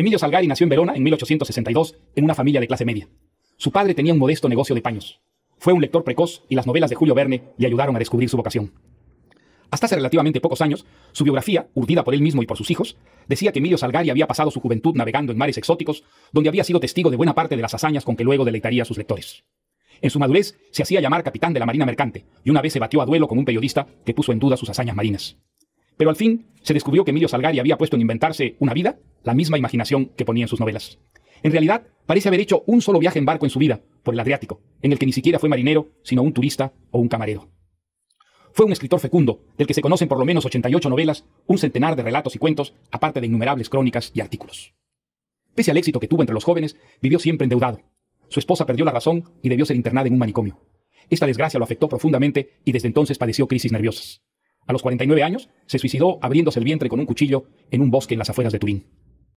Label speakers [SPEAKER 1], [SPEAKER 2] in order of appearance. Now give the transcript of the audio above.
[SPEAKER 1] Emilio Salgari nació en Verona en 1862 en una familia de clase media. Su padre tenía un modesto negocio de paños. Fue un lector precoz y las novelas de Julio Verne le ayudaron a descubrir su vocación. Hasta hace relativamente pocos años, su biografía, urdida por él mismo y por sus hijos, decía que Emilio Salgari había pasado su juventud navegando en mares exóticos, donde había sido testigo de buena parte de las hazañas con que luego deleitaría a sus lectores. En su madurez, se hacía llamar capitán de la Marina Mercante, y una vez se batió a duelo con un periodista que puso en duda sus hazañas marinas. Pero al fin se descubrió que Emilio Salgari había puesto en inventarse una vida la misma imaginación que ponía en sus novelas. En realidad, parece haber hecho un solo viaje en barco en su vida, por el Adriático, en el que ni siquiera fue marinero, sino un turista o un camarero. Fue un escritor fecundo, del que se conocen por lo menos 88 novelas, un centenar de relatos y cuentos, aparte de innumerables crónicas y artículos. Pese al éxito que tuvo entre los jóvenes, vivió siempre endeudado. Su esposa perdió la razón y debió ser internada en un manicomio. Esta desgracia lo afectó profundamente y desde entonces padeció crisis nerviosas. A los 49 años, se suicidó abriéndose el vientre con un cuchillo en un bosque en las afueras de Turín.